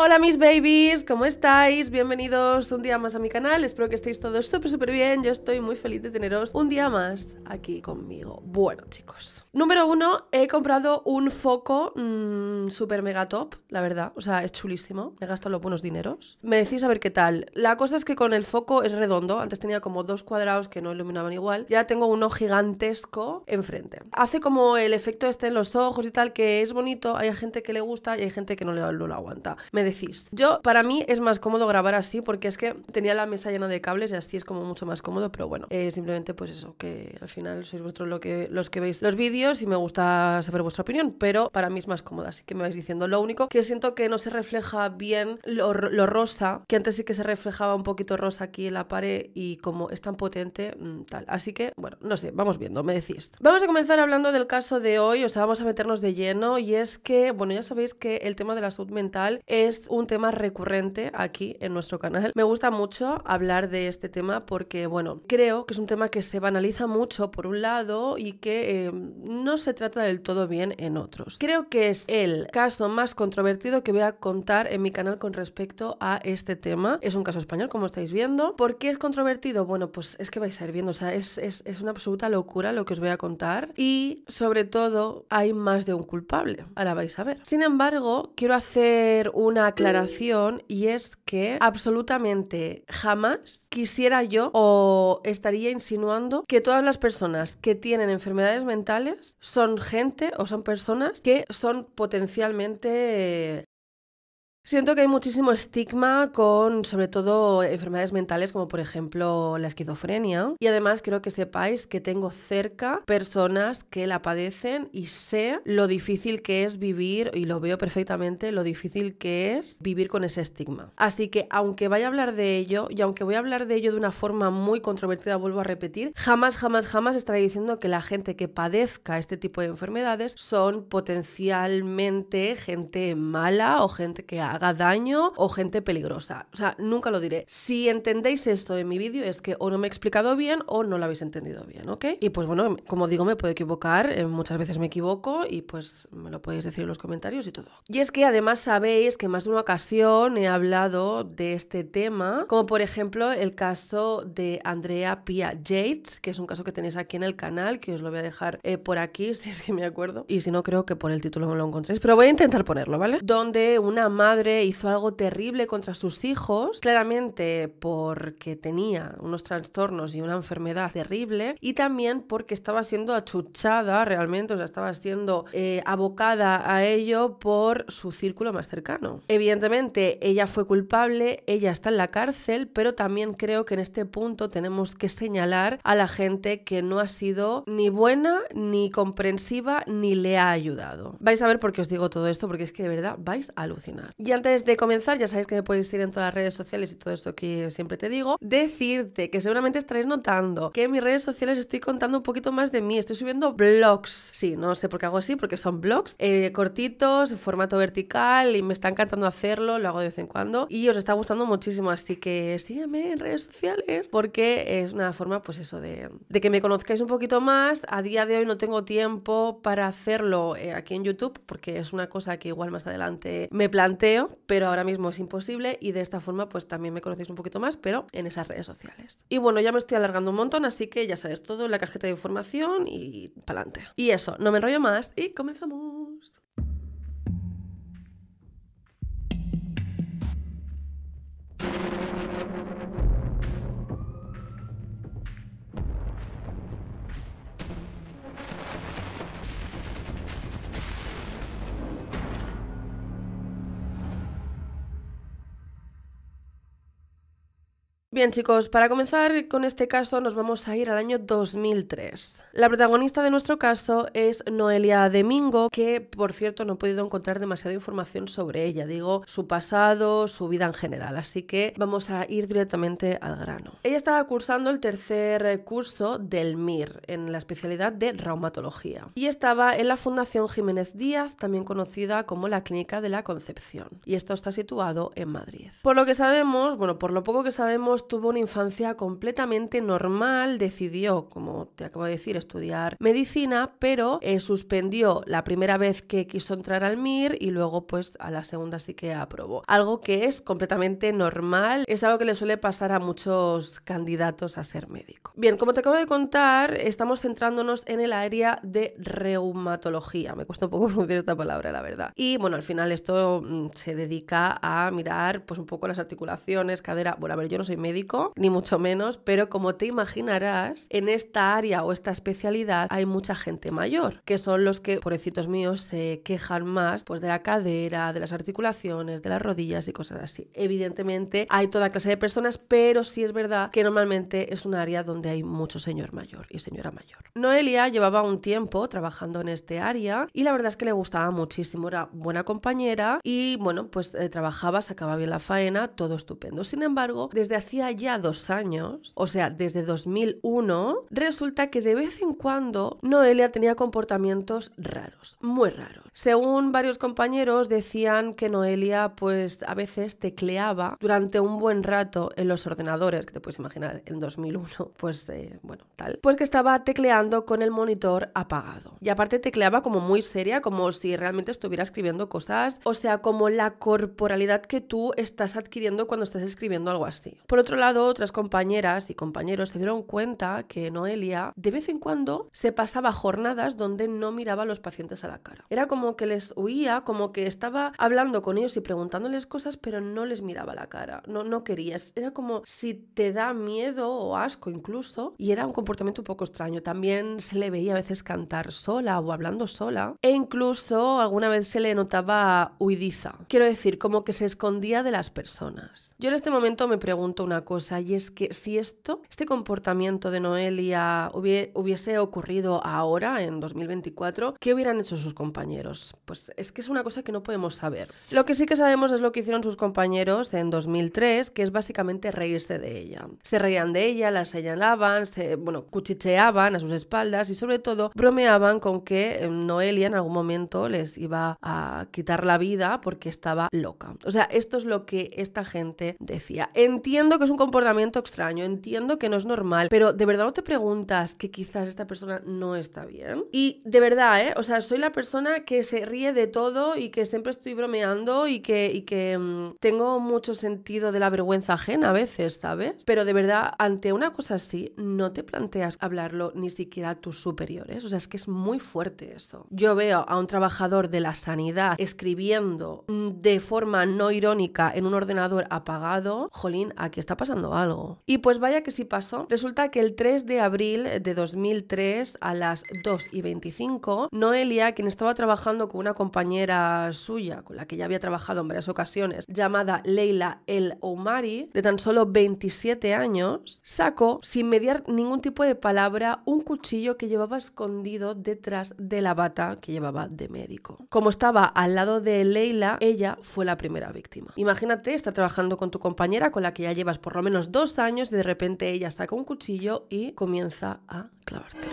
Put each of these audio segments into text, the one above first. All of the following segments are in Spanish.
Hola mis babies, ¿cómo estáis? Bienvenidos un día más a mi canal, espero que estéis todos súper súper bien, yo estoy muy feliz de teneros un día más aquí conmigo. Bueno chicos, número uno, he comprado un foco mm, súper mega top, la verdad, o sea, es chulísimo, me he gastado los buenos dineros. Me decís a ver qué tal, la cosa es que con el foco es redondo, antes tenía como dos cuadrados que no iluminaban igual, ya tengo uno gigantesco enfrente. Hace como el efecto este en los ojos y tal, que es bonito, hay gente que le gusta y hay gente que no, le, lo aguanta. Me decís. Yo, para mí, es más cómodo grabar así porque es que tenía la mesa llena de cables y así es como mucho más cómodo, pero bueno, simplemente pues eso, que al final sois vosotros lo que, los que veis los vídeos y me gusta saber vuestra opinión, pero para mí es más cómoda, así que me vais diciendo. Lo único que siento que no se refleja bien lo rosa, que antes sí que se reflejaba un poquito rosa aquí en la pared y como es tan potente, mm, tal. Así que, bueno, no sé, vamos viendo, me decís. Vamos a comenzar hablando del caso de hoy, o sea, vamos a meternos de lleno y es que, bueno, ya sabéis que el tema de la salud mental es un tema recurrente aquí en nuestro canal. Me gusta mucho hablar de este tema porque, bueno, creo que es un tema que se banaliza mucho por un lado y que eh, no se trata del todo bien en otros. Creo que es el caso más controvertido que voy a contar en mi canal con respecto a este tema. Es un caso español, como estáis viendo. ¿Por qué es controvertido? Bueno, pues es que vais a ir viendo, o sea, es, es una absoluta locura lo que os voy a contar y sobre todo hay más de un culpable. Ahora vais a ver. Sin embargo, quiero hacer una aclaración y es que absolutamente jamás quisiera yo o estaría insinuando que todas las personas que tienen enfermedades mentales son gente o son personas que son potencialmente Siento que hay muchísimo estigma con, sobre todo, enfermedades mentales como por ejemplo la esquizofrenia. Y además quiero que sepáis que tengo cerca personas que la padecen y sé lo difícil que es vivir, y lo veo perfectamente, lo difícil que es vivir con ese estigma. Así que aunque vaya a hablar de ello, y aunque voy a hablar de ello de una forma muy controvertida, vuelvo a repetir, jamás, jamás, jamás estaré diciendo que la gente que padezca este tipo de enfermedades son potencialmente gente mala o gente que hace haga daño o gente peligrosa. O sea, nunca lo diré. Si entendéis esto en mi vídeo es que o no me he explicado bien o no lo habéis entendido bien, ¿ok? Y pues bueno, como digo, me puedo equivocar, eh, muchas veces me equivoco y pues me lo podéis decir en los comentarios y todo. Y es que además sabéis que más de una ocasión he hablado de este tema, como por ejemplo el caso de Andrea Pia Yates, que es un caso que tenéis aquí en el canal, que os lo voy a dejar eh, por aquí si es que me acuerdo. Y si no, creo que por el título no lo encontréis, pero voy a intentar ponerlo, ¿vale? Donde una madre hizo algo terrible contra sus hijos, claramente porque tenía unos trastornos y una enfermedad terrible, y también porque estaba siendo achuchada realmente, o sea, estaba siendo eh, abocada a ello por su círculo más cercano. Evidentemente, ella fue culpable, ella está en la cárcel, pero también creo que en este punto tenemos que señalar a la gente que no ha sido ni buena, ni comprensiva, ni le ha ayudado. Vais a ver por qué os digo todo esto, porque es que de verdad vais a alucinar. Y antes de comenzar, ya sabéis que me podéis ir en todas las redes sociales y todo esto que siempre te digo, decirte que seguramente estaréis notando que en mis redes sociales estoy contando un poquito más de mí, estoy subiendo blogs, sí, no sé por qué hago así, porque son blogs eh, cortitos, en formato vertical y me está encantando hacerlo, lo hago de vez en cuando y os está gustando muchísimo, así que sígueme en redes sociales porque es una forma pues eso de, que me conozcáis un poquito más, a día de hoy no tengo tiempo para hacerlo eh, aquí en YouTube porque es una cosa que igual más adelante me planteo pero ahora mismo es imposible y de esta forma pues también me conocéis un poquito más, pero en esas redes sociales. Y bueno, ya me estoy alargando un montón, así que ya sabes todo en la cajeta de información y pa'lante. Y eso, no me enrollo más y comenzamos. Bien chicos, para comenzar con este caso nos vamos a ir al año 2003. La protagonista de nuestro caso es Noelia Domingo, que por cierto no he podido encontrar demasiada información sobre ella, digo su pasado, su vida en general, así que vamos a ir directamente al grano. Ella estaba cursando el tercer curso del MIR en la especialidad de reumatología y estaba en la Fundación Jiménez Díaz, también conocida como la Clínica de la Concepción, y esto está situado en Madrid. Por lo que sabemos, bueno, por lo poco que sabemos, tuvo una infancia completamente normal, decidió, como te acabo de decir, estudiar medicina, pero eh, suspendió la primera vez que quiso entrar al MIR y luego pues a la segunda sí que aprobó. Algo que es completamente normal, es algo que le suele pasar a muchos candidatos a ser médico. Bien, como te acabo de contar, estamos centrándonos en el área de reumatología. Me cuesta un poco pronunciar esta palabra, la verdad. Y bueno, al final esto mm, se dedica a mirar pues un poco las articulaciones, cadera. Bueno, a ver, yo no soy médico ni mucho menos, pero como te imaginarás, en esta área o esta especialidad hay mucha gente mayor, que son los que, pobrecitos míos, se quejan más pues, de la cadera, de las articulaciones, de las rodillas y cosas así. Evidentemente hay toda clase de personas, pero sí es verdad que normalmente es un área donde hay mucho señor mayor y señora mayor. Noelia llevaba un tiempo trabajando en este área y la verdad es que le gustaba muchísimo, era buena compañera y bueno, pues eh, trabajaba, sacaba bien la faena, todo estupendo. Sin embargo, desde hacía ya dos años, o sea, desde 2001, resulta que de vez en cuando Noelia tenía comportamientos raros, muy raros. Según varios compañeros decían que Noelia pues a veces tecleaba durante un buen rato en los ordenadores, que te puedes imaginar, en 2001, pues eh, bueno, tal. Pues que estaba tecleando con el monitor apagado. Y aparte tecleaba como muy seria, como si realmente estuviera escribiendo cosas, o sea, como la corporalidad que tú estás adquiriendo cuando estás escribiendo algo así. Por otro otro lado, otras compañeras y compañeros se dieron cuenta que Noelia de vez en cuando se pasaba jornadas donde no miraba a los pacientes a la cara. Era como que les huía, como que estaba hablando con ellos y preguntándoles cosas, pero no les miraba la cara, no, no querías. Era como si te da miedo o asco incluso, y era un comportamiento un poco extraño. También se le veía a veces cantar sola o hablando sola, e incluso alguna vez se le notaba huidiza. Quiero decir, como que se escondía de las personas. Yo en este momento me pregunto una cosa y es que si esto, este comportamiento de Noelia hubiese ocurrido ahora, en 2024, ¿qué hubieran hecho sus compañeros? Pues es que es una cosa que no podemos saber. Lo que sí que sabemos es lo que hicieron sus compañeros en 2003, que es básicamente reírse de ella. Se reían de ella, la señalaban, se, bueno, cuchicheaban a sus espaldas y sobre todo bromeaban con que eh, Noelia en algún momento les iba a quitar la vida porque estaba loca. O sea, esto es lo que esta gente decía. Entiendo que un comportamiento extraño, entiendo que no es normal, pero de verdad no te preguntas que quizás esta persona no está bien. Y de verdad, ¿eh? O sea, soy la persona que se ríe de todo y que siempre estoy bromeando y que, que mm, tengo mucho sentido de la vergüenza ajena a veces, ¿sabes? Pero de verdad, ante una cosa así, no te planteas hablarlo ni siquiera a tus superiores. O sea, es que es muy fuerte eso. Yo veo a un trabajador de la sanidad escribiendo mm, de forma no irónica en un ordenador apagado, jolín, aquí está pasando algo. Y pues vaya que sí pasó. Resulta que el 3 de abril de 2003 a las 2 y 25, Noelia, quien estaba trabajando con una compañera suya, con la que ya había trabajado en varias ocasiones, llamada Leila El Omari, de tan solo 27 años, sacó, sin mediar ningún tipo de palabra, un cuchillo que llevaba escondido detrás de la bata que llevaba de médico. Como estaba al lado de Leila, ella fue la primera víctima. Imagínate estar trabajando con tu compañera con la que ya llevas por por lo menos dos años, de repente ella saca un cuchillo y comienza a clavarte.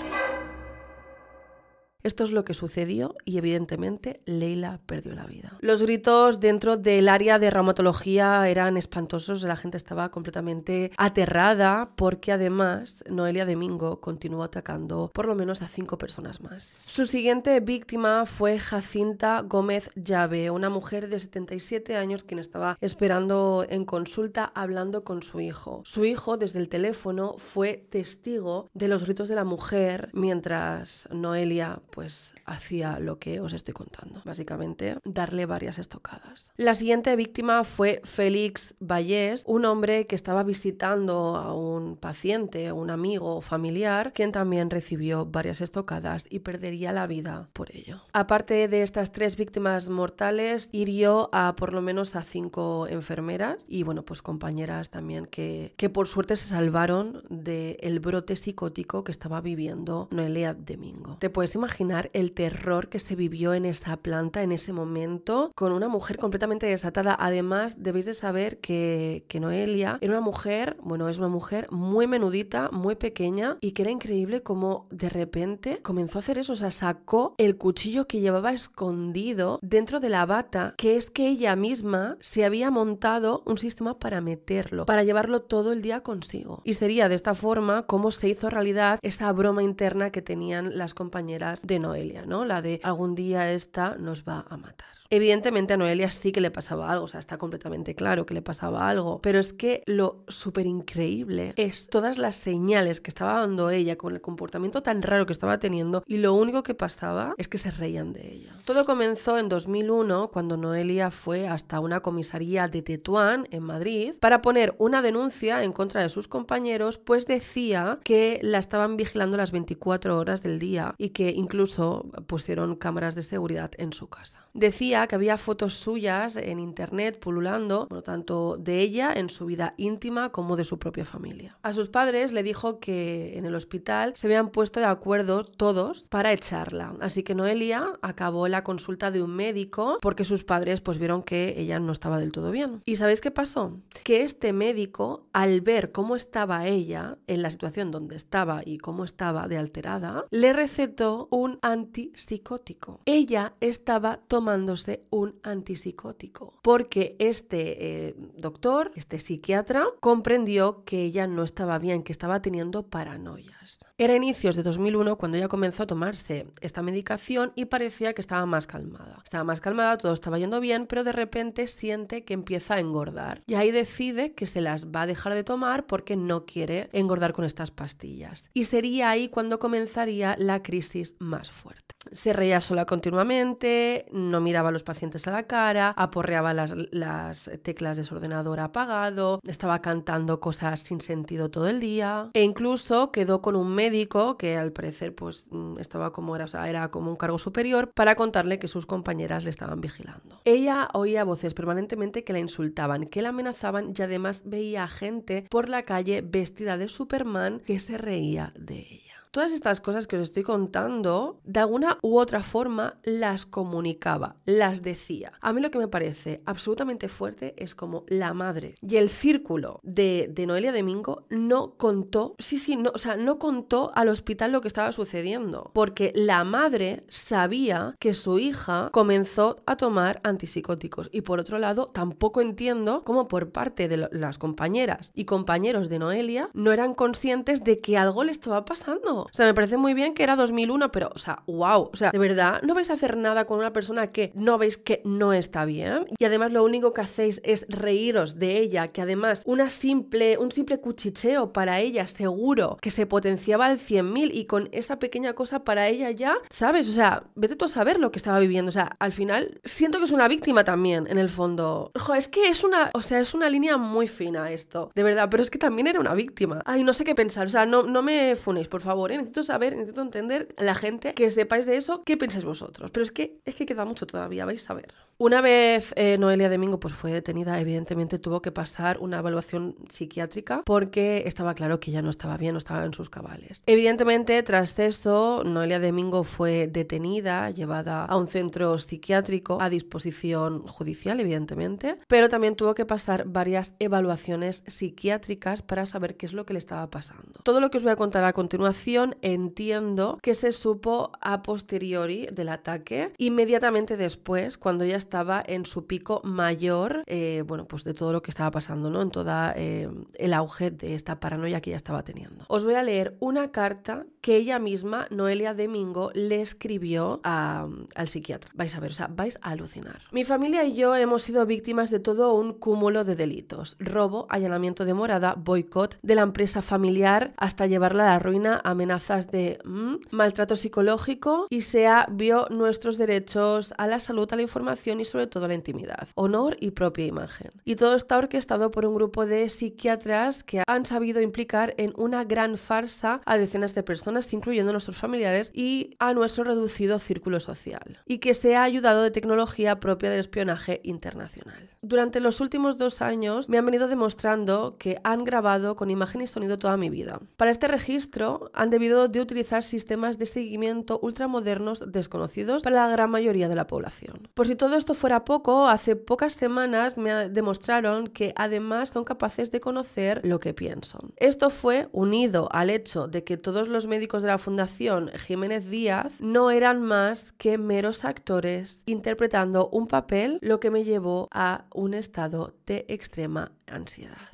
Esto es lo que sucedió y evidentemente Leila perdió la vida. Los gritos dentro del área de reumatología eran espantosos, la gente estaba completamente aterrada porque además Noelia Domingo continuó atacando por lo menos a cinco personas más. Su siguiente víctima fue Jacinta Gómez Llave, una mujer de 77 años quien estaba esperando en consulta hablando con su hijo. Su hijo desde el teléfono fue testigo de los gritos de la mujer mientras Noelia pues hacía lo que os estoy contando. Básicamente, darle varias estocadas. La siguiente víctima fue Félix Vallés, un hombre que estaba visitando a un paciente, un amigo o familiar, quien también recibió varias estocadas y perdería la vida por ello. Aparte de estas tres víctimas mortales, hirió a por lo menos a cinco enfermeras y bueno, pues compañeras también que, por suerte se salvaron del brote psicótico que estaba viviendo Noelia Domingo. Te puedes imaginar el terror que se vivió en esa planta en ese momento con una mujer completamente desatada. Además, debéis de saber que, que Noelia era una mujer, bueno, es una mujer muy menudita, muy pequeña y que era increíble como de repente comenzó a hacer eso, o sea, sacó el cuchillo que llevaba escondido dentro de la bata, que es que ella misma se había montado un sistema para meterlo, para llevarlo todo el día consigo. Y sería de esta forma como se hizo realidad esa broma interna que tenían las compañeras de Noelia, ¿no? La de algún día esta nos va a matar. Evidentemente a Noelia sí que le pasaba algo, o sea, está completamente claro que le pasaba algo, pero es que lo súper increíble es todas las señales que estaba dando ella con el comportamiento tan raro que estaba teniendo y lo único que pasaba es que se reían de ella. Todo comenzó en 2001 cuando Noelia fue hasta una comisaría de Tetuán en Madrid para poner una denuncia en contra de sus compañeros, pues decía que la estaban vigilando las 24 horas del día y que incluso pusieron cámaras de seguridad en su casa. Decía que había fotos suyas en internet pululando, bueno, tanto de ella en su vida íntima como de su propia familia. A sus padres le dijo que en el hospital se habían puesto de acuerdo todos para echarla, así que Noelia acabó la consulta de un médico porque sus padres pues vieron que ella no estaba del todo bien. ¿Y sabéis qué pasó? Que este médico, al ver cómo estaba ella en la situación donde estaba y cómo estaba de alterada, le recetó un antipsicótico. Ella estaba tomándose un antipsicótico, porque este eh, doctor, este psiquiatra, comprendió que ella no estaba bien, que estaba teniendo paranoias. Era inicios de 2001 cuando ella comenzó a tomarse esta medicación y parecía que estaba más calmada. Estaba más calmada, todo estaba yendo bien, pero de repente siente que empieza a engordar. Y ahí decide que se las va a dejar de tomar porque no quiere engordar con estas pastillas. Y sería ahí cuando comenzaría la crisis más fuerte. Se reía sola continuamente, no miraba a los pacientes a la cara, aporreaba las, las teclas de su ordenador apagado, estaba cantando cosas sin sentido todo el día e incluso quedó con un médico que al parecer pues mm, estaba como era, era como un cargo superior para contarle que sus compañeras le estaban vigilando. Ella oía voces permanentemente que la insultaban, que la amenazaban y además veía a gente por la calle vestida de Superman que se reía de ella. Todas estas cosas que os estoy contando, de alguna u otra forma las comunicaba, las decía. A mí lo que me parece absolutamente fuerte es como la madre y el círculo de, Noelia Domingo no contó, sí, sí, no, o sea, no contó al hospital lo que estaba sucediendo, porque la madre sabía que su hija comenzó a tomar antipsicóticos y por otro lado tampoco entiendo cómo por parte de las compañeras y compañeros de Noelia no eran conscientes de que algo le estaba pasando. O sea, me parece muy bien que era 2001, pero, o sea, wow. O sea, de verdad, no vais a hacer nada con una persona que no veis que no está bien. Y además lo único que hacéis es reíros de ella, que además una simple, un simple cuchicheo para ella seguro que se potenciaba al 100.000 y con esa pequeña cosa para ella ya, ¿sabes? O sea, vete tú a saber lo que estaba viviendo. O sea, al final siento que es una víctima también, en el fondo. Ojo, es que es una, o sea, es una línea muy fina esto, de verdad, pero es que también era una víctima. Ay, no sé qué pensar, o sea, no, no me funéis, por favor necesito saber, necesito entender a la gente que sepáis de eso, qué pensáis vosotros. Pero es que, es que queda mucho todavía, vais a ver. Una vez eh, Noelia Domingo pues, fue detenida, evidentemente tuvo que pasar una evaluación psiquiátrica porque estaba claro que ya no estaba bien, no estaba en sus cabales. Evidentemente, tras esto, Noelia Domingo fue detenida, llevada a un centro psiquiátrico a disposición judicial, evidentemente, pero también tuvo que pasar varias evaluaciones psiquiátricas para saber qué es lo que le estaba pasando. Todo lo que os voy a contar a continuación entiendo que se supo a posteriori del ataque, inmediatamente después, cuando ella estaba en su pico mayor, eh, bueno, pues de todo lo que estaba pasando, ¿no? En todo eh, el auge de esta paranoia que ella estaba teniendo. Os voy a leer una carta que ella misma, Noelia Domingo, le escribió al psiquiatra. Vais a ver, o sea, vais a alucinar. Mi familia y yo hemos sido víctimas de todo un cúmulo de delitos. Robo, allanamiento de morada, boicot de la empresa familiar hasta llevarla a la ruina a amenazas de mm, maltrato psicológico y SEA vio nuestros derechos a la salud, a la información y sobre todo a la intimidad, honor y propia imagen. Y todo está orquestado por un grupo de psiquiatras que han sabido implicar en una gran farsa a decenas de personas, incluyendo a nuestros familiares y a nuestro reducido círculo social. Y que se ha ayudado de tecnología propia del espionaje internacional durante los últimos dos años me han venido demostrando que han grabado con imagen y sonido toda mi vida. Para este registro han debido de utilizar sistemas de seguimiento ultramodernos desconocidos para la gran mayoría de la población. Por si todo esto fuera poco, hace pocas semanas me demostraron que además son capaces de conocer lo que pienso. Esto fue unido al hecho de que todos los médicos de la Fundación Jiménez Díaz no eran más que meros actores interpretando un papel, lo que me llevó a un estado de extrema ansiedad.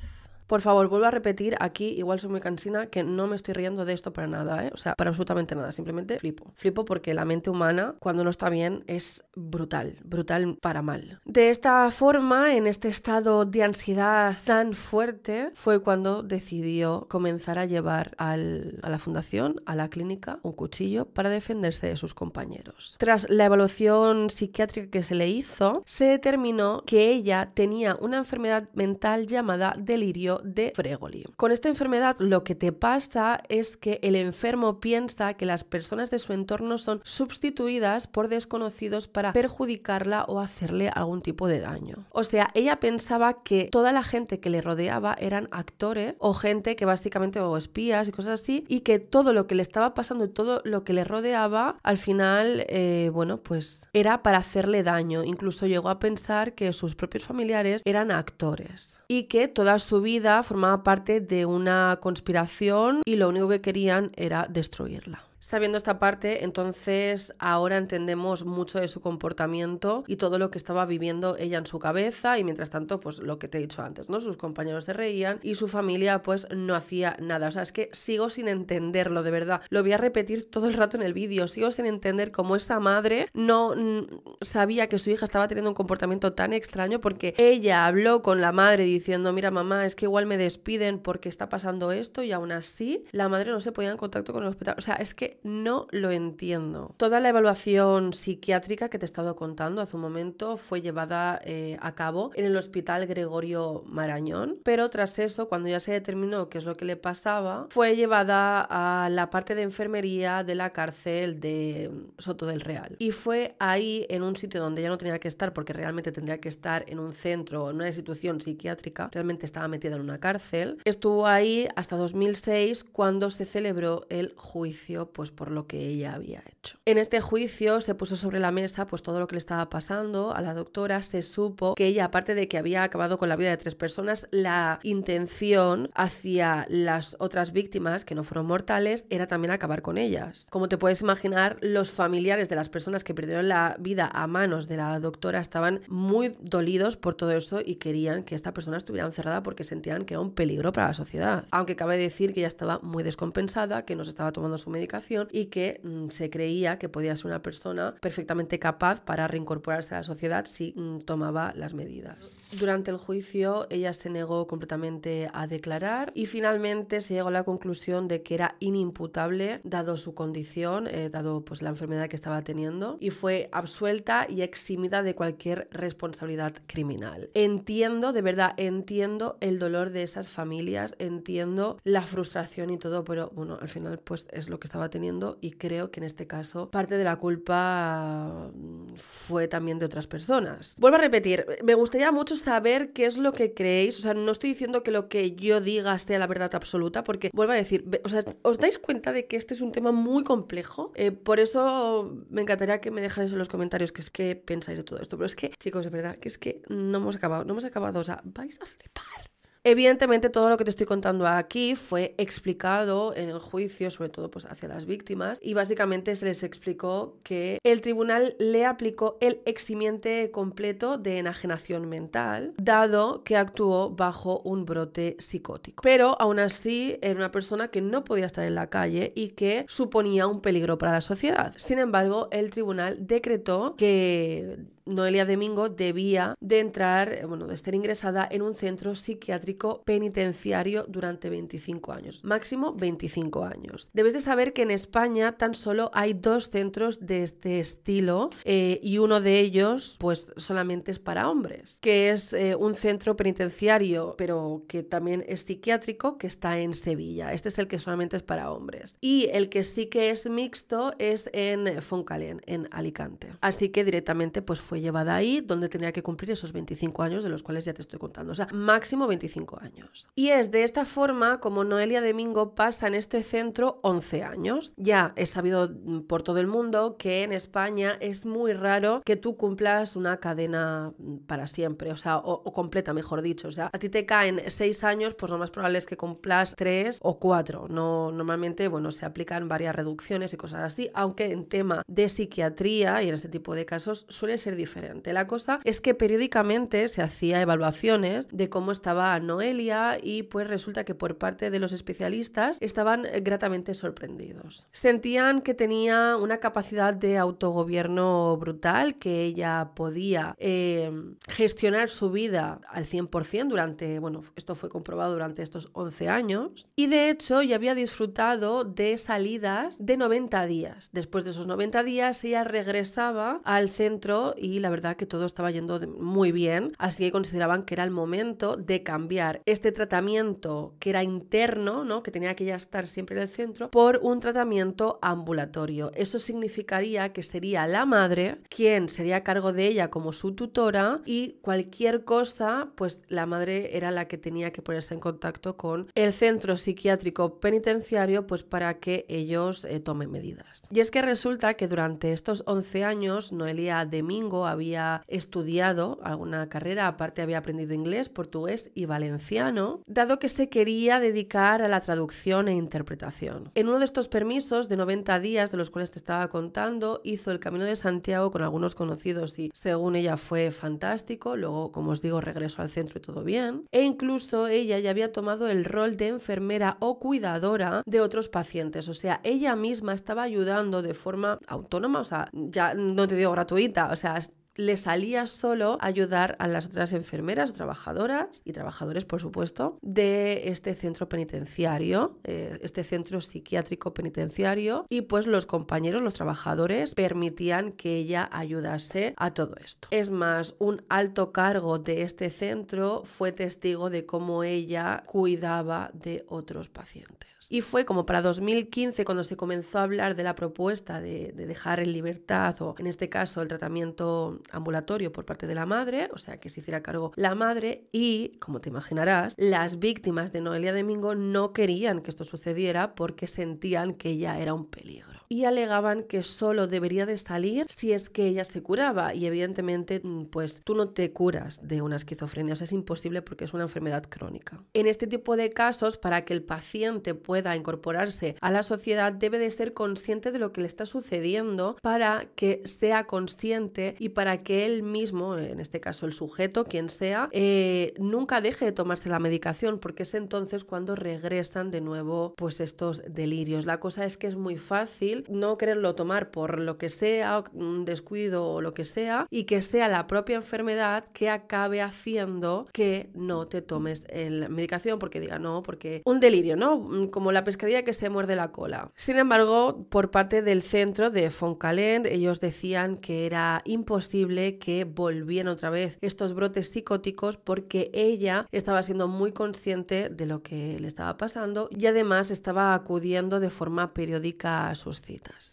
Por favor, vuelvo a repetir aquí, igual soy muy cansina, que no me estoy riendo de esto para nada, ¿eh? O sea, para absolutamente nada, simplemente flipo. Flipo porque la mente humana, cuando no está bien, es brutal, brutal para mal. De esta forma, en este estado de ansiedad tan fuerte, fue cuando decidió comenzar a llevar a la fundación, a la clínica, un cuchillo para defenderse de sus compañeros. Tras la evaluación psiquiátrica que se le hizo, se determinó que ella tenía una enfermedad mental llamada delirio de Fregoli. Con esta enfermedad lo que te pasa es que el enfermo piensa que las personas de su entorno son sustituidas por desconocidos para perjudicarla o hacerle algún tipo de daño. O sea, ella pensaba que toda la gente que le rodeaba eran actores o gente que básicamente o espías y cosas así y que todo lo que le estaba pasando, todo lo que le rodeaba, al final, eh, bueno, pues era para hacerle daño. Incluso llegó a pensar que sus propios familiares eran actores y que toda su vida formaba parte de una conspiración y lo único que querían era destruirla está viendo esta parte, entonces ahora entendemos mucho de su comportamiento y todo lo que estaba viviendo ella en su cabeza y mientras tanto, pues lo que te he dicho antes, ¿no? Sus compañeros se reían y su familia pues no hacía nada. O sea, es que sigo sin entenderlo, de verdad. Lo voy a repetir todo el rato en el vídeo, sigo sin entender cómo esa madre no mm, sabía que su hija estaba teniendo un comportamiento tan extraño porque ella habló con la madre diciendo, mira mamá, es que igual me despiden porque está pasando esto y aún así la madre no se ponía en contacto con el hospital. O sea, es que no lo entiendo. Toda la evaluación psiquiátrica que te he estado contando hace un momento fue llevada eh, a cabo en el hospital Gregorio Marañón, pero tras eso, cuando ya se determinó qué es lo que le pasaba, fue llevada a la parte de enfermería de la cárcel de Soto del Real. Y fue ahí, en un sitio donde ya no tenía que estar, porque realmente tendría que estar en un centro o en una institución psiquiátrica, realmente estaba metida en una cárcel, estuvo ahí hasta 2006 cuando se celebró el juicio. Pues, por lo que ella había hecho. En este juicio se puso sobre la mesa pues todo lo que le estaba pasando a la doctora, se supo que ella aparte de que había acabado con la vida de tres personas, la intención hacia las otras víctimas que no fueron mortales era también acabar con ellas. Como te puedes imaginar, los familiares de las personas que perdieron la vida a manos de la doctora estaban muy dolidos por todo eso y querían que esta persona estuviera encerrada porque sentían que era un peligro para la sociedad. Aunque cabe decir que ella estaba muy descompensada, que no se estaba tomando su medicación y que mm, se creía que podía ser una persona perfectamente capaz para reincorporarse a la sociedad si mm, tomaba las medidas. Durante el juicio ella se negó completamente a declarar y finalmente se llegó a la conclusión de que era inimputable dado su condición, eh, dado pues la enfermedad que estaba teniendo y fue absuelta y eximida de cualquier responsabilidad criminal. Entiendo, de verdad, entiendo el dolor de esas familias, entiendo la frustración y todo, pero bueno, al final pues es lo que estaba teniendo y creo que en este caso parte de la culpa mm, fue también de otras personas. Vuelvo a repetir, me gustaría mucho saber qué es lo que creéis, o sea, no estoy diciendo que lo que yo diga sea la verdad absoluta, porque vuelvo a decir, o sea, os dais cuenta de que este es un tema muy complejo, eh, por eso me encantaría que me dejarais en los comentarios qué es que pensáis de todo esto, pero es que, chicos, es verdad, que es que no hemos acabado, no hemos acabado, o sea, vais a flipar. Evidentemente todo lo que te estoy contando aquí fue explicado en el juicio, sobre todo pues, hacia las víctimas, y básicamente se les explicó que el tribunal le aplicó el eximiente completo de enajenación mental, dado que actuó bajo un brote psicótico. Pero aún así era una persona que no podía estar en la calle y que suponía un peligro para la sociedad. Sin embargo, el tribunal decretó que Noelia Domingo debía de entrar, eh, bueno, de estar ingresada en un centro psiquiátrico penitenciario durante 25 años, máximo 25 años. Debes de saber que en España tan solo hay dos centros de este estilo eh, y uno de ellos pues solamente es para hombres, que es eh, un centro penitenciario pero que también es psiquiátrico que está en Sevilla. Este es el que solamente es para hombres. Y el que sí que es mixto es en Foncalén, en Alicante. Así que directamente pues llevada ahí, donde tenía que cumplir esos 25 años de los cuales ya te estoy contando. O sea, máximo 25 años. Y es de esta forma como Noelia Domingo pasa en este centro 11 años. Ya he sabido mm, por todo el mundo que en España es muy raro que tú cumplas una cadena mm, para siempre, o sea, o, completa, mejor dicho. O sea, a ti te caen 6 años, pues lo más probable es que cumplas 3 o 4. No, normalmente, bueno, se aplican varias reducciones y cosas así, aunque en tema de psiquiatría y en este tipo de casos suele ser diferente. La cosa es que periódicamente se hacía evaluaciones de cómo estaba Noelia y pues resulta que por parte de los especialistas estaban gratamente sorprendidos. Sentían que tenía una capacidad de autogobierno brutal, que ella podía em, gestionar su vida al 100% durante, bueno, esto fue comprobado durante estos 11 años y de hecho ya había disfrutado de salidas de 90 días. Después de esos 90 días ella regresaba al centro y la verdad que todo estaba yendo muy bien, así que consideraban que era el momento de cambiar este tratamiento que era interno, ¿no? que tenía que ya estar siempre en el centro, por un tratamiento ambulatorio. Eso significaría que sería la madre quien sería a cargo de ella como su tutora y cualquier cosa, pues la madre era la que tenía que ponerse en contacto con el centro psiquiátrico penitenciario pues para que ellos eh, tomen medidas. Y es que resulta que durante estos 11 años Noelia Domingo había estudiado alguna carrera, aparte había aprendido inglés, portugués y valenciano, dado que se quería dedicar a la traducción e interpretación. En uno de estos permisos de 90 días de los cuales te estaba contando, hizo el Camino de Santiago con algunos conocidos y según ella fue fantástico, luego como os digo regresó al centro y todo bien, e incluso ella ya había tomado el rol de enfermera o cuidadora de otros pacientes, o sea, ella misma estaba ayudando de forma autónoma, o sea, ya no te digo gratuita, o sea, le salía solo ayudar a las otras enfermeras, trabajadoras y trabajadores, por supuesto, de este centro penitenciario, eh, este centro psiquiátrico penitenciario, y pues los compañeros, los trabajadores, permitían que ella ayudase a todo esto. Es más, un alto cargo de este centro fue testigo de cómo ella cuidaba de otros pacientes. Y fue como para 2015 cuando se comenzó a hablar de la propuesta de dejar en libertad o en este caso el tratamiento ambulatorio por parte de la madre, o sea que se hiciera cargo la madre y, como te imaginarás, las víctimas de Noelia Domingo no querían que esto sucediera porque sentían que ella era un peligro y alegaban que solo debería de salir si es que ella se curaba y evidentemente mm, pues tú no te curas de una esquizofrenia, o sea, es imposible porque es una enfermedad crónica. En este tipo de casos, para que el paciente pueda incorporarse a la sociedad, debe de ser consciente de lo que le está sucediendo para que sea consciente y para que él mismo, en este caso el sujeto, quien sea, eh, nunca deje de tomarse la medicación porque es entonces cuando regresan de nuevo pues estos delirios. La cosa es que es muy fácil no quererlo tomar por lo que sea, un descuido o lo que sea, y que sea la propia enfermedad que acabe haciendo que no te tomes la medicación porque diga no, porque un delirio, ¿no? Mm, como la pescadilla que se muerde la cola. Sin embargo, por parte del centro de Foncalent, ellos decían que era imposible que volvieran otra vez estos brotes psicóticos porque ella estaba siendo muy consciente de lo que le estaba pasando y además estaba acudiendo de forma periódica a sus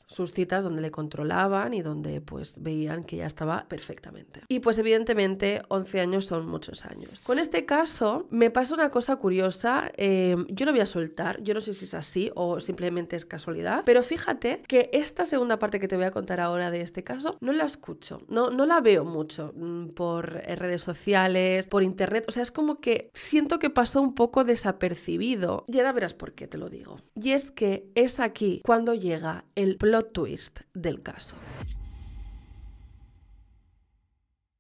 sus citas donde le controlaban y donde pues veían que ya estaba perfectamente. Y pues evidentemente 11 años son muchos años. Con este caso me pasa una cosa curiosa, eh, yo lo voy a soltar, yo no sé si es así o simplemente es casualidad, pero fíjate que esta segunda parte que te voy a contar ahora de este caso no la escucho, no, no la veo mucho mm, por eh, redes sociales, por internet, o sea, es como que siento que pasó un poco desapercibido. Y ahora verás por qué te lo digo. Y es que es aquí cuando llega el plot twist del caso.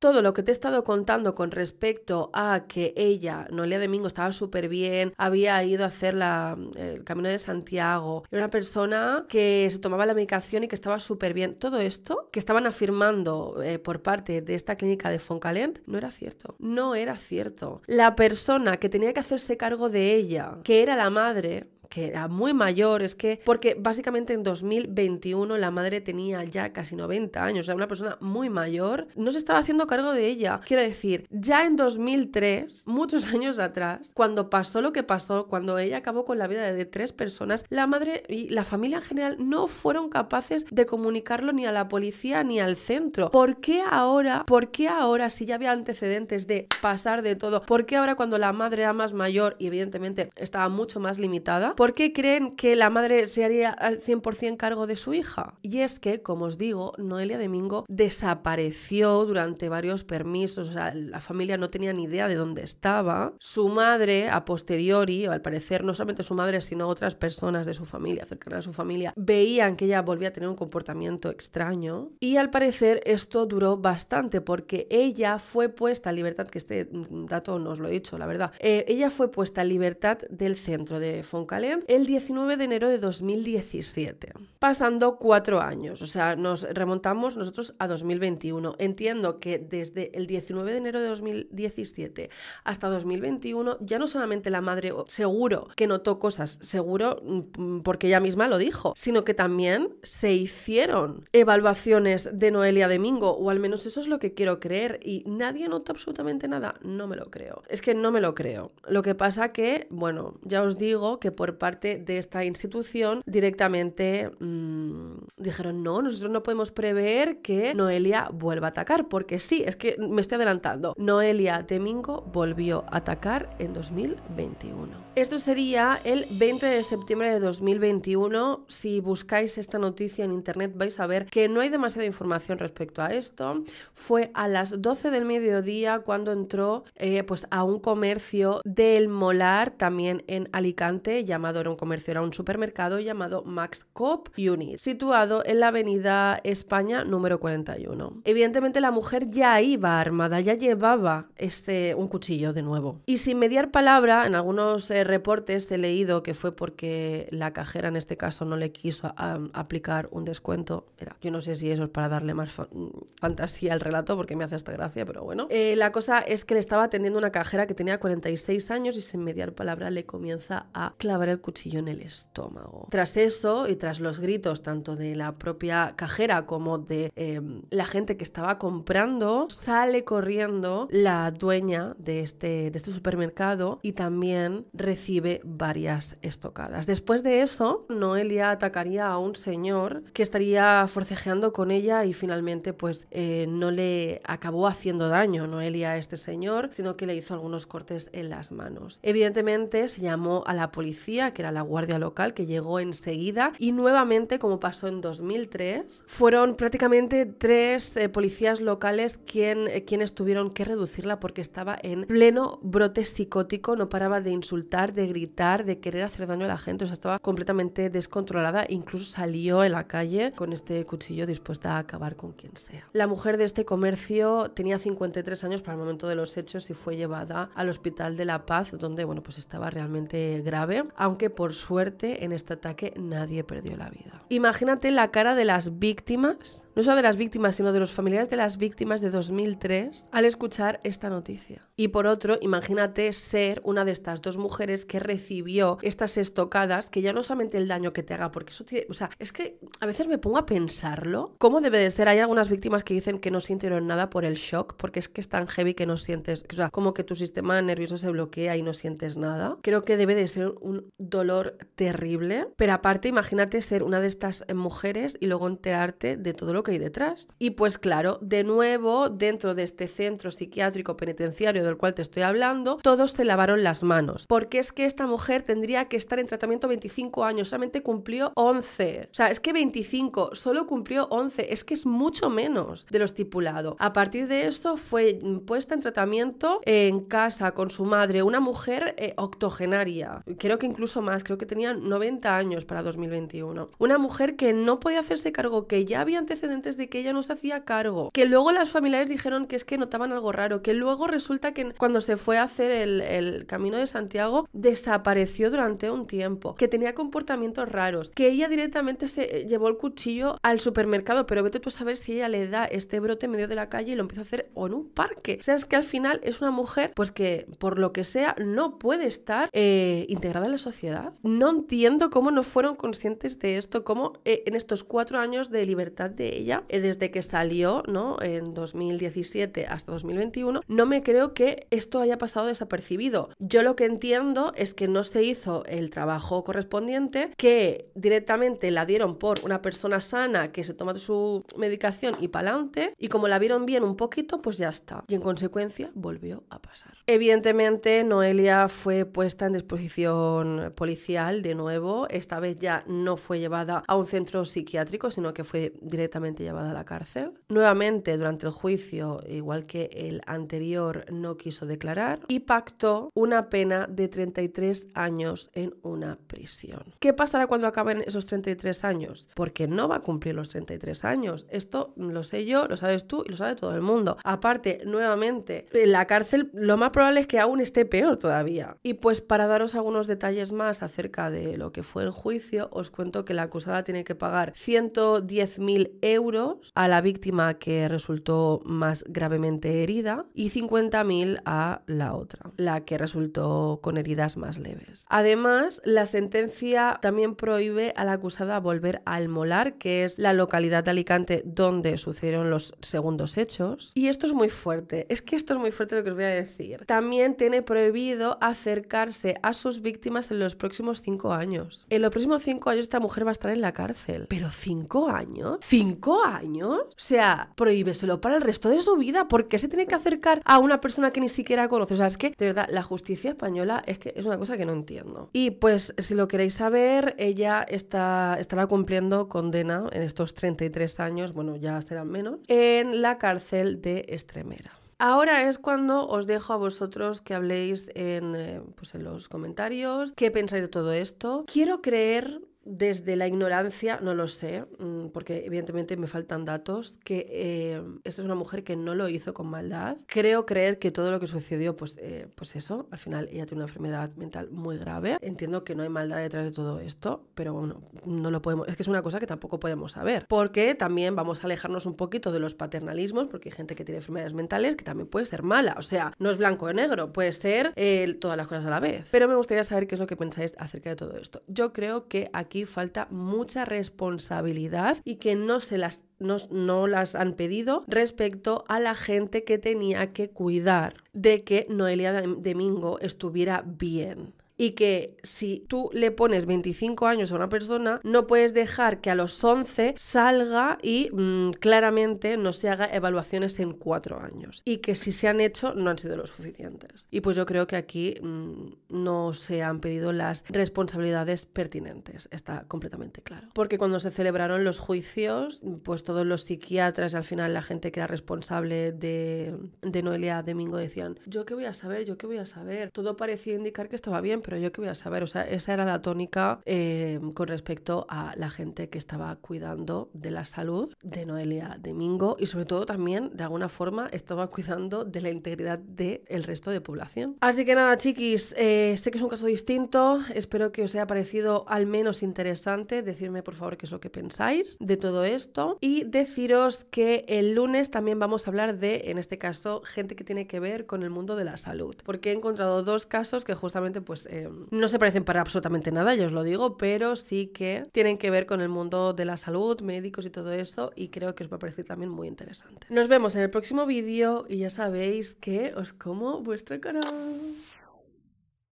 Todo lo que te he estado contando con respecto a que ella, Noelia Domingo, estaba súper bien, había ido a hacer el camino de Santiago, era una persona que se tomaba la medicación y que estaba súper bien. Todo esto que estaban afirmando eh, por parte de esta clínica de Foncalent no era cierto. No era cierto. La persona que tenía que hacerse cargo de ella, que era la madre, que era muy mayor, es que, porque básicamente en 2021 la madre tenía ya casi 90 años, o sea, una persona muy mayor, no se estaba haciendo cargo de ella. Quiero decir, ya en 2003, muchos años atrás, cuando pasó lo que pasó, cuando ella acabó con la vida de tres personas, la madre y la familia en general no fueron capaces de comunicarlo ni a la policía ni al centro. ¿Por qué ahora, por qué ahora, si ya había antecedentes de pasar de todo, por qué ahora cuando la madre era más mayor y evidentemente estaba mucho más limitada, ¿Por qué creen que la madre se haría al 100% cargo de su hija? Y es que, como os digo, Noelia Domingo desapareció durante varios permisos, o sea, la familia no tenía ni idea de dónde estaba. Su madre, a posteriori, o al parecer no solamente su madre, sino otras personas de su familia, cercanas a su familia, veían que ella volvía a tener un comportamiento extraño. Y al parecer esto duró bastante porque ella fue puesta en libertad, que este dato no os lo he dicho, la verdad, eh, ella fue puesta en libertad del centro de Foncalé el 19 de enero de 2017. Pasando cuatro años, o sea, nos remontamos nosotros a 2021. Entiendo que desde el 19 de enero de 2017 hasta 2021 ya no solamente la madre seguro que notó cosas, seguro mm, porque ella misma lo dijo, sino que también se hicieron evaluaciones de Noelia Domingo, o al menos eso es lo que quiero creer, y nadie nota absolutamente nada, no me lo creo. Es que no me lo creo. Lo que pasa que, bueno, ya os digo que por parte de esta institución, directamente mm, dijeron, no, nosotros no podemos prever que Noelia vuelva a atacar, porque sí, es que me estoy adelantando. Noelia Domingo volvió a atacar en 2021. Esto sería el 20 de septiembre de 2021. Si buscáis esta noticia en internet vais a ver que no hay demasiada información respecto a esto. Fue a las 12 del mediodía cuando entró eh, pues a un comercio del Molar, también en Alicante, llamado era un comercio era un supermercado llamado Max Cop Unit, situado en la avenida España número 41. Evidentemente la mujer ya iba armada, ya llevaba este, un cuchillo de nuevo. Y sin mediar palabra, en algunos eh, reportes he leído que fue porque la cajera en este caso no le quiso aplicar un descuento. Mira, yo no sé si eso es para darle más mm, fantasía al relato porque me hace esta gracia, pero bueno. Eh, la cosa es que le estaba atendiendo una cajera que tenía 46 años y sin mediar palabra le comienza a clavar el cuchillo en el estómago. Tras eso y tras los gritos tanto de la propia cajera como de em, la gente que estaba comprando, sale corriendo la dueña de este, de este supermercado y también recibe varias estocadas. Después de eso, Noelia atacaría a un señor que estaría forcejeando con ella y finalmente pues eh, no le acabó haciendo daño Noelia a este señor, sino que le hizo algunos cortes en las manos. Evidentemente se llamó a la policía que era la guardia local, que llegó enseguida. Y nuevamente, como pasó en 2003, fueron prácticamente tres eh, policías locales quien, eh, quienes tuvieron que reducirla porque estaba en pleno brote psicótico, no paraba de insultar, de gritar, de querer hacer daño a la gente, o sea, estaba completamente descontrolada, incluso salió en la calle con este cuchillo dispuesta a acabar con quien sea. La mujer de este comercio tenía 53 años para el momento de los hechos y fue llevada al Hospital de la Paz, donde bueno, pues estaba realmente grave aunque por suerte en este ataque nadie perdió la vida. Imagínate la cara de las víctimas, no solo de las víctimas, sino de los familiares de las víctimas de 2003 al escuchar esta noticia. Y por otro, imagínate ser una de estas dos mujeres que recibió estas estocadas, que ya no solamente el daño que te haga, porque eso tiene, o sea, es que a veces me pongo a pensarlo, cómo debe de ser, hay algunas víctimas que dicen que no sintieron nada por el shock, porque es que es tan heavy que no sientes, o sea, como que tu sistema nervioso se bloquea y no sientes nada. Creo que debe de ser un dolor terrible, pero aparte imagínate ser una de estas eh, mujeres y luego enterarte de todo lo que hay detrás. Y pues claro, de nuevo, dentro de este centro psiquiátrico penitenciario del cual te estoy hablando, todos se lavaron las manos, porque es que esta mujer tendría que estar en tratamiento 25 años, solamente cumplió 11. O sea, es que 25, solo cumplió 11, es que es mucho menos de lo estipulado. A partir de esto fue mm, puesta en tratamiento eh, en casa con su madre, una mujer eh, octogenaria. Creo que incluso o más, creo que tenía 90 años para 2021. Una mujer que no podía hacerse cargo, que ya había antecedentes de que ella no se hacía cargo, que luego las familiares dijeron que es que notaban algo raro, que luego resulta que cuando se fue a hacer el, camino de Santiago desapareció durante un tiempo, que tenía comportamientos raros, que ella directamente se llevó el cuchillo al supermercado, pero vete tú a saber si ella le da este brote en medio de la calle y lo empieza a hacer o en un parque. O sea, es que al final es una mujer pues que por lo que sea no puede estar eh, integrada en la sociedad no entiendo cómo no fueron conscientes de esto, cómo eh, en estos cuatro años de libertad de ella, eh, desde que salió, ¿no? En 2017 hasta 2021, no me creo que esto haya pasado desapercibido. Yo lo que entiendo es que no se hizo el trabajo correspondiente, que directamente la dieron por una persona sana que se toma su medicación y pa'lante, y como la vieron bien un poquito, pues ya está. Y en consecuencia volvió a pasar. Evidentemente, Noelia fue puesta en disposición policial de nuevo. Esta vez ya no fue llevada a un centro psiquiátrico, sino que fue directamente llevada a la cárcel. Nuevamente, durante el juicio, igual que el anterior, no quiso declarar y pactó una pena de 33 años en una prisión. ¿Qué pasará cuando acaben esos 33 años? Porque no va a cumplir los 33 años. Esto lo sé yo, lo sabes tú y lo sabe todo el mundo. Aparte, nuevamente, en la cárcel lo más probable es que aún esté peor todavía. Y pues para daros algunos detalles más acerca de lo que fue el juicio, os cuento que la acusada tiene que pagar 110.000 euros a la víctima que resultó más gravemente herida y 50.000 a la otra, la que resultó con heridas más leves. Además, la sentencia también prohíbe a la acusada volver al Molar, que es la localidad de Alicante donde sucedieron los segundos hechos. Y esto es muy fuerte, es que esto es muy fuerte lo que os voy a decir también tiene prohibido acercarse a sus víctimas en los próximos cinco años. En los próximos cinco años esta mujer va a estar en la cárcel. ¿Pero cinco años? ¿Cinco años? O sea, prohíbeselo para el resto de su vida. ¿Por qué se tiene que acercar a una persona que ni siquiera conoce? O sea, es que, de verdad, la justicia española es que es una cosa que no entiendo. Y pues, si lo queréis saber, ella está, estará cumpliendo condena en estos 33 años, bueno, ya serán menos, en la cárcel de Extremera. Ahora es cuando os dejo a vosotros que habléis en, eh, pues en los comentarios qué pensáis de todo esto. Quiero creer desde la ignorancia, no lo sé, mm, porque evidentemente me faltan datos, que eh, esta es una mujer que no lo hizo con maldad. Creo creer que todo lo que sucedió, pues, eh, pues eso, al final ella tiene una enfermedad mental muy grave. Entiendo que no hay maldad detrás de todo esto, pero bueno, no lo podemos, es que es una cosa que tampoco podemos saber, porque también vamos a alejarnos un poquito de los paternalismos, porque hay gente que tiene enfermedades mentales que también puede ser mala, o sea, no es blanco o negro, puede ser eh, todas las cosas a la vez. Pero me gustaría saber qué es lo que pensáis acerca de todo esto. Yo creo que aquí falta mucha responsabilidad y que no se las no, las han pedido respecto a la gente que tenía que cuidar de que Noelia Domingo estuviera bien y que si tú le pones 25 años a una persona, no puedes dejar que a los 11 salga y mm, claramente no se haga evaluaciones en 4 años y que si se han hecho no han sido los suficientes. Y pues yo creo que aquí mm, no se han pedido las responsabilidades pertinentes, está completamente claro. Porque cuando se celebraron los juicios, pues todos los psiquiatras y al final la gente que era responsable de, de Noelia Domingo decían, yo qué voy a saber, yo qué voy a saber. Todo parecía indicar que estaba bien, pero yo qué voy a saber. O sea, esa era la tónica em, con respecto a la gente que estaba cuidando de la salud de Noelia Domingo. y sobre todo también, de alguna forma, estaba cuidando de la integridad del resto de población. Así que nada, chiquis, eh, sé que es un caso distinto, espero que os haya parecido al menos interesante. Decirme, por favor, qué es lo que pensáis de todo esto y deciros que el lunes también vamos a hablar de, en este caso, gente que tiene que ver con el mundo de la salud, porque he encontrado dos casos que justamente pues no se parecen para absolutamente nada, ya os lo digo, pero sí que tienen que ver con el mundo de la salud, médicos y todo eso, y creo que os va a parecer también muy interesante. Nos vemos en el próximo vídeo y ya sabéis que os como vuestro corazón.